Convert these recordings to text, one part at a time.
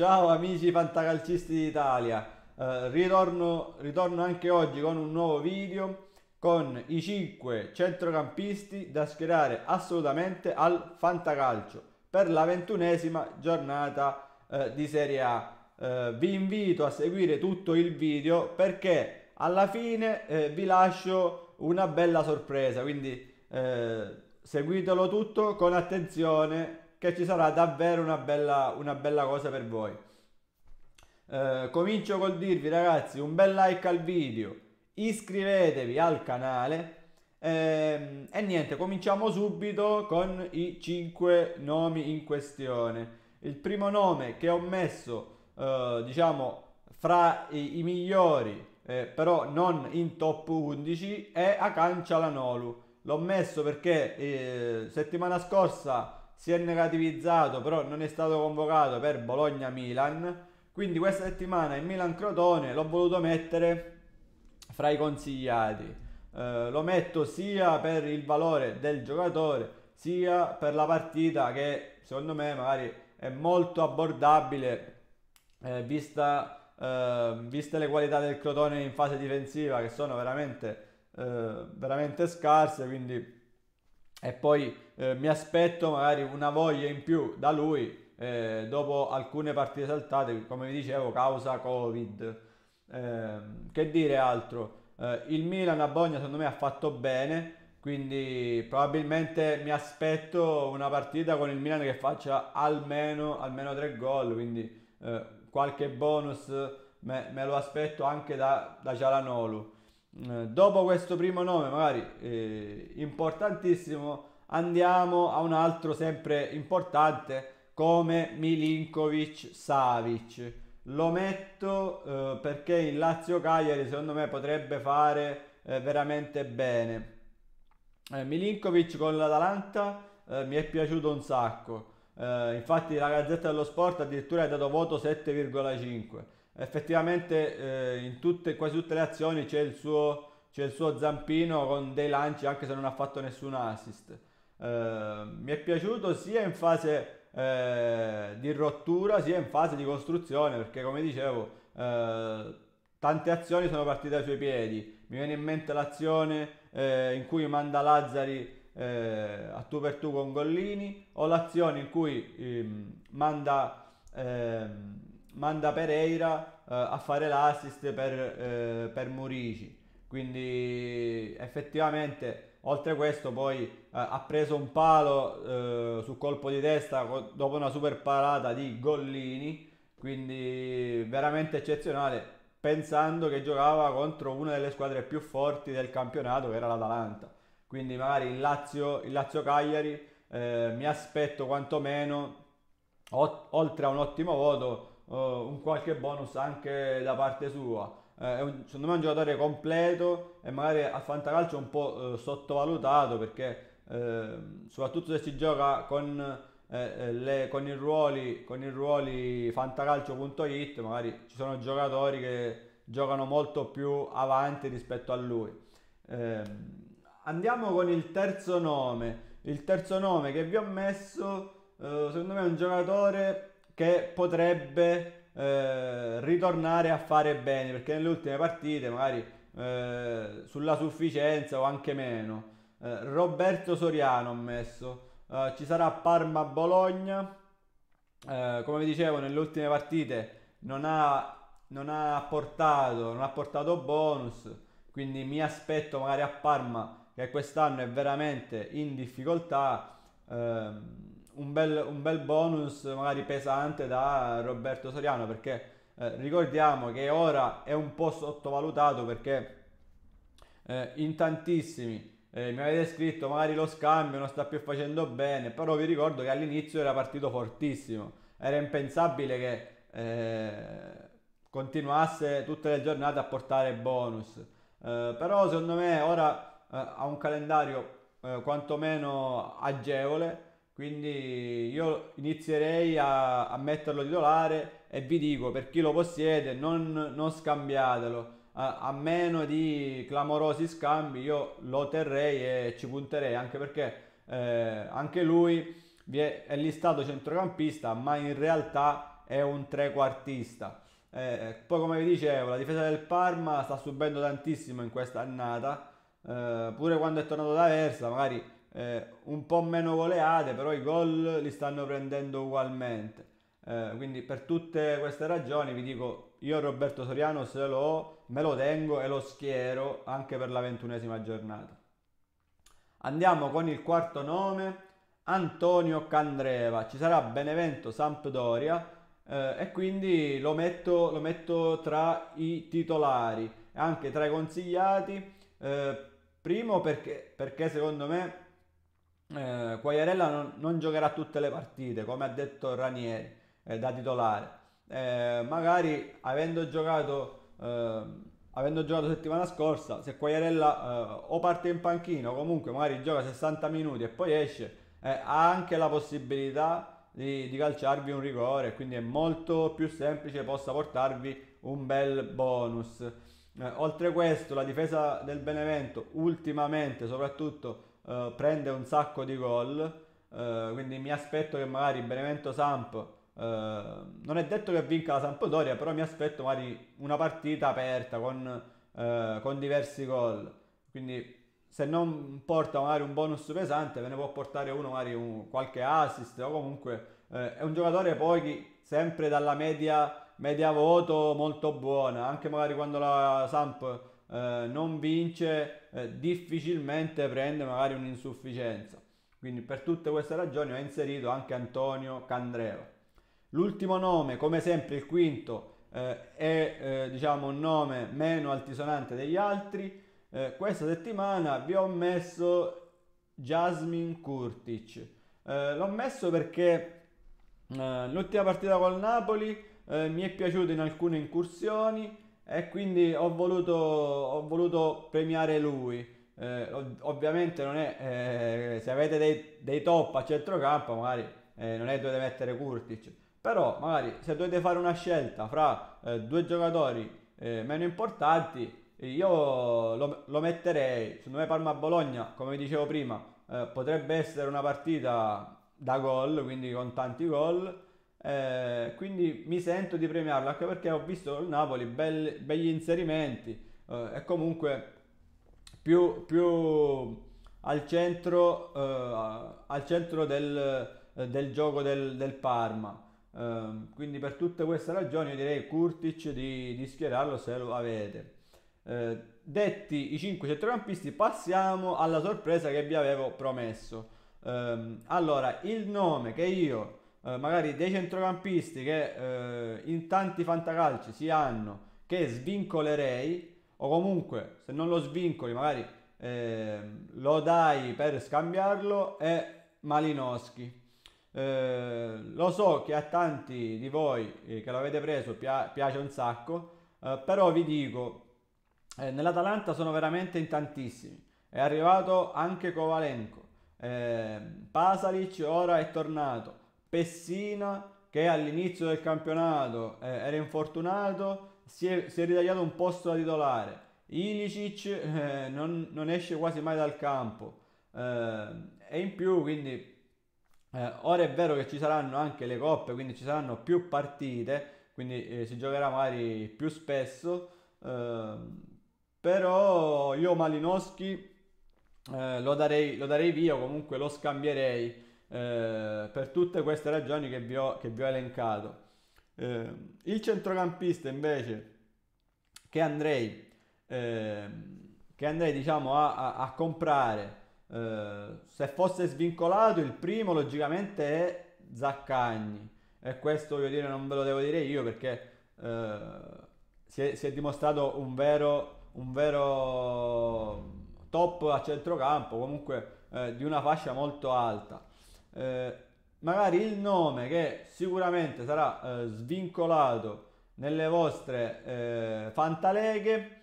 Ciao amici fantacalcisti d'Italia, eh, ritorno, ritorno anche oggi con un nuovo video con i 5 centrocampisti da schierare assolutamente al fantacalcio per la ventunesima giornata eh, di Serie A. Eh, vi invito a seguire tutto il video perché alla fine eh, vi lascio una bella sorpresa, quindi eh, seguitelo tutto con attenzione che ci sarà davvero una bella, una bella cosa per voi. Eh, comincio col dirvi ragazzi un bel like al video, iscrivetevi al canale e, ehm, e niente, cominciamo subito con i 5 nomi in questione. Il primo nome che ho messo, eh, diciamo, fra i, i migliori, eh, però non in top 11, è Akan Cialanolu. L'ho messo perché eh, settimana scorsa si è negativizzato, però non è stato convocato per Bologna-Milan. Quindi questa settimana il Milan-Crotone l'ho voluto mettere fra i consigliati. Eh, lo metto sia per il valore del giocatore, sia per la partita che secondo me magari è molto abbordabile eh, vista, eh, viste le qualità del Crotone in fase difensiva che sono veramente, eh, veramente scarse. Quindi e poi eh, mi aspetto magari una voglia in più da lui eh, dopo alcune partite saltate, come vi dicevo, causa Covid. Eh, che dire altro? Eh, il Milan a Bogna secondo me ha fatto bene, quindi probabilmente mi aspetto una partita con il Milan che faccia almeno, almeno tre gol, quindi eh, qualche bonus me, me, lo aspetto anche da, da Cialanolu. Eh, dopo questo primo nome, magari eh, importantissimo, andiamo a un altro sempre importante come Milinkovic Savic. Lo metto eh, perché il Lazio Cagliari secondo me potrebbe fare eh, veramente bene. Eh, Milinkovic con l'Atalanta eh, mi è piaciuto un sacco. infatti la Gazzetta dello Sport addirittura ha dato voto 7,5 effettivamente eh, in tutte, quasi tutte le azioni c'è il, suo, c'è il, suo, zampino con dei lanci anche se non ha fatto nessun assist. Eh, mi è piaciuto sia in fase eh, di rottura sia in fase di costruzione perché come dicevo eh, tante azioni sono partite dai suoi piedi. Mi viene in mente l'azione eh, in cui manda Lazzari eh, a tu per tu con Gollini, o l'azione in cui eh, manda ehm, manda Pereira eh, a fare l'assist per, eh, per Murici. Quindi effettivamente, oltre a questo, poi eh, ha preso un palo eh, sul colpo di testa co- dopo una super parata di Gollini. Quindi veramente eccezionale, pensando che giocava contro una delle squadre più forti del campionato, che era l'Atalanta. Quindi magari il Lazio, il Lazio Cagliari eh, mi aspetto quantomeno, o- oltre a un ottimo voto, uh, un qualche bonus anche da parte sua. Eh, un, secondo me è un giocatore completo e magari a fantacalcio un po' eh, sottovalutato perché eh, soprattutto se si gioca con, eh, eh, le, con, i ruoli, con i ruoli fantacalcio.it magari ci sono giocatori che giocano molto più avanti rispetto a lui. andiamo con il terzo nome il terzo nome che vi ho messo eh, secondo me è un giocatore che potrebbe eh, ritornare a fare bene perché nelle ultime partite magari eh, sulla sufficienza o anche meno. Eh, Roberto Soriano ho messo, eh, ci sarà Parma-Bologna, eh, come vi dicevo nelle ultime partite non ha, non ha, portato, non ha portato bonus, quindi mi aspetto magari a Parma che quest'anno è veramente in difficoltà. Ehm, un bel, un bel bonus magari pesante da Roberto Soriano perché eh, ricordiamo che ora è un po' sottovalutato perché eh, in tantissimi eh, mi avete scritto magari lo scambio non sta più facendo bene, però vi ricordo che all'inizio era partito fortissimo, era impensabile che eh, continuasse tutte le giornate a portare bonus, eh, però secondo me ora eh, ha un calendario quantomeno agevole quindi io inizierei a, a metterlo titolare e vi dico per chi lo possiede non, non scambiatelo. A, a, meno di clamorosi scambi io lo terrei e ci punterei anche perché eh, anche lui è, è listato centrocampista ma in realtà è un trequartista. Eh, poi come vi dicevo, la difesa del Parma sta subendo tantissimo in questa annata, eh, pure quando è tornato da Versa, magari eh, un po' meno goleate, però i gol li stanno prendendo ugualmente. Eh, quindi per tutte queste ragioni vi dico, io Roberto Soriano se lo ho, me lo tengo e lo schiero anche per la ventunesima giornata. Andiamo con il quarto nome, Antonio Candreva. Ci sarà Benevento Sampdoria eh, e quindi lo metto, lo metto, tra i titolari, anche tra i consigliati. Eh, primo perché, perché secondo me eh, Quagliarella non, non, giocherà tutte le partite, come ha detto Ranieri, eh, da titolare. Eh, magari avendo giocato, eh, avendo giocato settimana scorsa, se Quagliarella eh, o parte in panchino, comunque magari gioca 60 minuti e poi esce, eh, ha anche la possibilità di, di calciarvi un rigore, quindi è molto più semplice, possa portarvi un bel bonus. oltre questo, la difesa del Benevento ultimamente, soprattutto eh, prende un sacco di gol, eh, quindi mi aspetto che magari Benevento Samp, eh, non è detto che vinca la Sampdoria, però mi aspetto magari una partita aperta con, eh, con diversi gol. Quindi se non porta magari un bonus pesante, ve ne può portare uno magari un, qualche assist o comunque eh, è un giocatore poi che sempre dalla media, media voto molto buona, anche magari quando la Samp eh, non vince, eh, difficilmente prende magari un'insufficienza. Quindi per tutte queste ragioni ho inserito anche Antonio Candreva. L'ultimo nome, come sempre il quinto, eh, è eh, diciamo un nome meno altisonante degli altri. Eh, questa settimana vi ho messo Jasmine Kurtic. l'ho messo perché l'ultima partita col Napoli mi è piaciuta in alcune incursioni, e quindi ho voluto, ho voluto premiare lui. Eh, ovviamente non è, eh, se avete dei, dei, top a centrocampo magari eh, non è che dovete mettere Kurtic, però magari se dovete fare una scelta fra eh, due giocatori eh, meno importanti, eh, io lo, lo metterei, secondo me Parma-Bologna, come dicevo prima, potrebbe essere una partita da gol, quindi con tanti gol eh, quindi mi sento di premiarlo anche perché ho visto il Napoli belli, begli inserimenti eh, e comunque più, più al centro, eh, al centro del, del, gioco del, del Parma. Ehm, quindi per tutte queste ragioni io direi Kurtic di, di schierarlo se lo avete. Eh, detti i 5 centrocampisti passiamo alla sorpresa che vi avevo promesso. Ehm, allora il nome che io eh, magari dei centrocampisti che eh, in tanti fantacalci si hanno che svincolerei o comunque se non lo svincoli magari eh, lo dai per scambiarlo è Malinowski. Eh, lo so che a tanti di voi eh, che l'avete preso pia- piace un sacco, però vi dico, nell'Atalanta sono veramente in tantissimi. È arrivato anche Kovalenko, eh, Pasalic ora è tornato, Pessina che all'inizio del campionato eh, era infortunato, si è, si è, ritagliato un posto da titolare. Ilicic eh, non, non, esce quasi mai dal campo eh, e in più quindi eh, ora è vero che ci saranno anche le coppe, quindi ci saranno più partite, quindi eh, si giocherà magari più spesso, ehm, però io Malinowski eh, lo darei, lo darei via comunque lo scambierei eh, per tutte queste ragioni che vi ho, che vi ho elencato. Eh, il centrocampista invece che andrei, eh, che andrei diciamo, a, a, a comprare eh, se fosse svincolato, il primo logicamente è Zaccagni e questo voglio dire non ve lo devo dire io perché eh, si è, si, è, dimostrato un vero, un vero top a centrocampo, comunque eh, di una fascia molto alta. Eh, magari il nome che sicuramente sarà eh, svincolato nelle vostre eh, fantaleghe,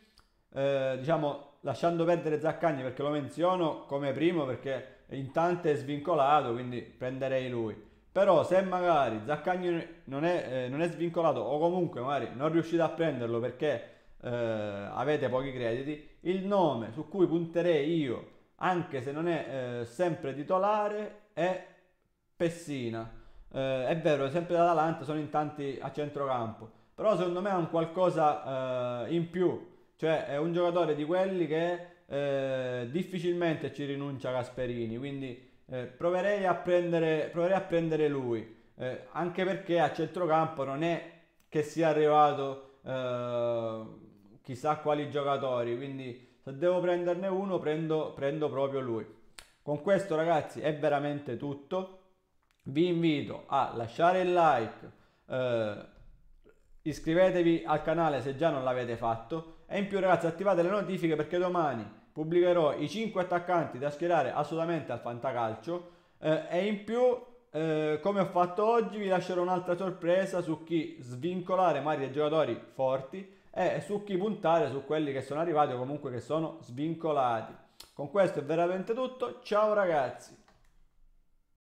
eh, diciamo lasciando perdere Zaccagni perché lo menziono come primo perché in tante è svincolato, quindi prenderei lui. Però se magari Zaccagni non è, eh, non è svincolato o comunque magari non riuscite a prenderlo perché avete pochi crediti, il nome su cui punterei io, anche se non è sempre titolare, è Pessina. Eh, è vero, sempre l'Atalanta sono in tanti a centrocampo, però secondo me ha un qualcosa eh, in più, cioè è un giocatore di quelli che eh, difficilmente ci rinuncia Gasperini, quindi eh, proverei a, prendere, proverei, a prendere, lui, eh, anche perché a centrocampo non è che sia arrivato eh, chissà quali giocatori, quindi se devo prenderne uno prendo, prendo proprio lui. Con questo ragazzi è veramente tutto vi invito a lasciare il like, eh, iscrivetevi al canale se già non l'avete fatto e in più ragazzi attivate le notifiche perché domani pubblicherò i 5 attaccanti da schierare assolutamente al fantacalcio eh, e in più eh, come ho fatto oggi vi lascerò un'altra sorpresa su chi svincolare magari dei giocatori forti e su chi puntare su quelli che sono arrivati o comunque che sono svincolati con questo è veramente tutto ciao ragazzi